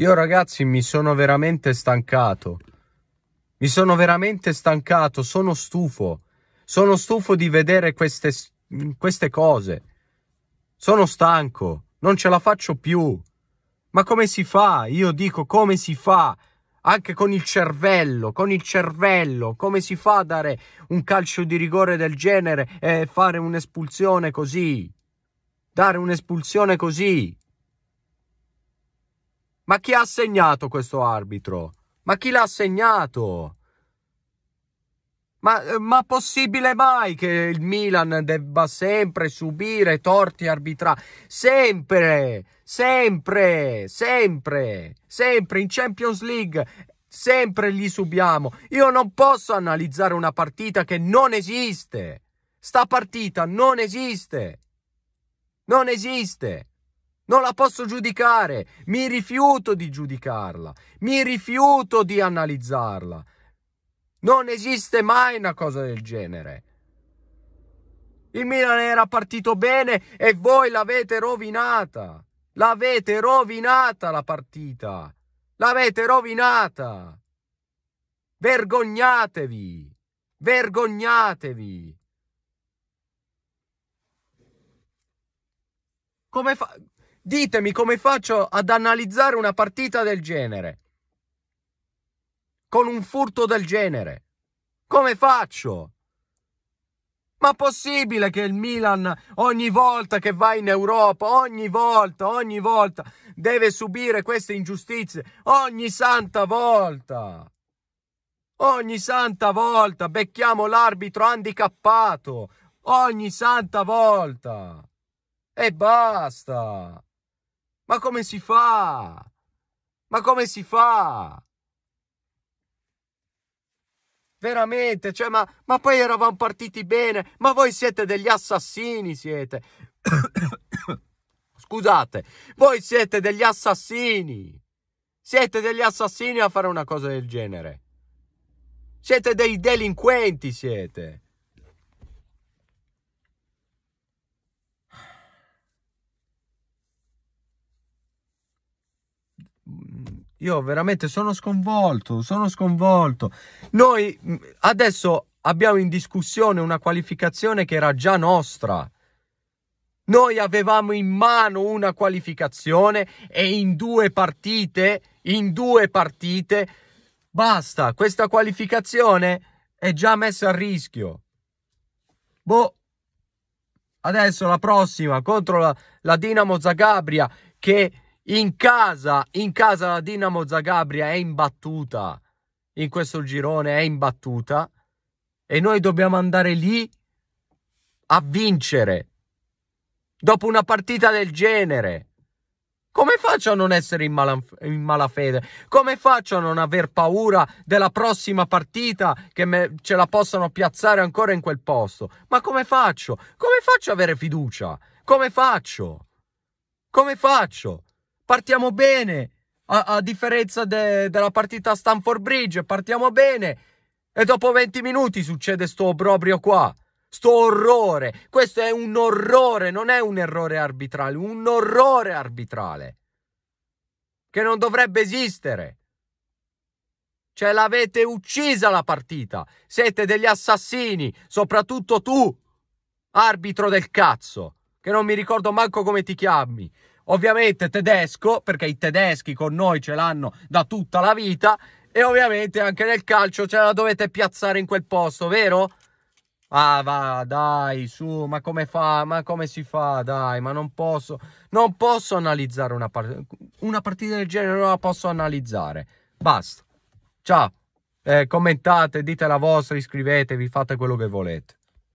Io ragazzi mi sono veramente stancato. Mi sono veramente stancato, sono stufo. Sono stufo di vedere queste, queste cose. Sono stanco, non ce la faccio più. Ma come si fa? Io dico come si fa? Anche con il cervello, con il cervello, come si fa a dare un calcio di rigore del genere e fare un'espulsione così? Dare un'espulsione così? Ma chi ha segnato questo arbitro? Ma chi l'ha segnato? Ma, eh, ma possibile mai che il Milan debba sempre subire torti arbitrali? Sempre, sempre, sempre, sempre in Champions League sempre li subiamo. Io non posso analizzare una partita che non esiste. Sta partita non esiste. Non esiste. Non la posso giudicare, mi rifiuto di giudicarla, mi rifiuto di analizzarla. Non esiste mai una cosa del genere. Il Milan era partito bene e voi l'avete rovinata. L'avete rovinata la partita. L'avete rovinata. Vergognatevi. Vergognatevi. Come fa... Ditemi come faccio ad analizzare una partita del genere. Con un furto del genere. Come faccio? Ma è possibile che il Milan ogni volta che va in Europa, ogni volta, ogni volta, deve subire queste ingiustizie? Ogni santa volta! Ogni santa volta becchiamo l'arbitro handicappato! Ogni santa volta! E basta! Ma come si fa? Ma come si fa? Veramente, cioè, ma, ma poi eravamo partiti bene, ma voi siete degli assassini, siete. Scusate, voi siete degli assassini. Siete degli assassini a fare una cosa del genere. Siete dei delinquenti, siete. Mm, io veramente sono sconvolto, sono sconvolto. Noi mm, adesso abbiamo in discussione una qualificazione che era già nostra. Noi avevamo in mano una qualificazione e in due partite, in due partite, basta, questa qualificazione è già messa a rischio. Boh, adesso la prossima contro la, la Dinamo Zagabria che in casa, in casa la Dinamo Zagabria è imbattuta. In questo girone è imbattuta. E noi dobbiamo andare lì a vincere. Dopo una partita del genere. Come faccio a non essere in, mala, in, malafede? Come faccio a non aver paura della prossima partita che me, ce la possano piazzare ancora in quel posto? Ma come faccio? Come faccio ad avere fiducia? Come faccio? Come faccio? partiamo bene, a, a differenza de, della partita a Stamford Bridge, partiamo bene. E dopo 20 minuti succede sto proprio qua. Sto orrore. Questo è un orrore, non è un errore arbitrale, un orrore arbitrale. Che non dovrebbe esistere. Cioè l'avete uccisa la partita. Siete degli assassini, soprattutto tu, arbitro del cazzo, che non mi ricordo manco come ti chiami ovviamente tedesco, perché i tedeschi con noi ce l'hanno da tutta la vita e ovviamente anche nel calcio ce la dovete piazzare in quel posto, vero? Ah, va, dai, su, ma come fa? Ma come si fa? Dai, ma non posso, non posso analizzare una, partita una partita del genere, non la posso analizzare. Basta. Ciao. Eh, commentate, dite la vostra, iscrivetevi, fate quello che volete.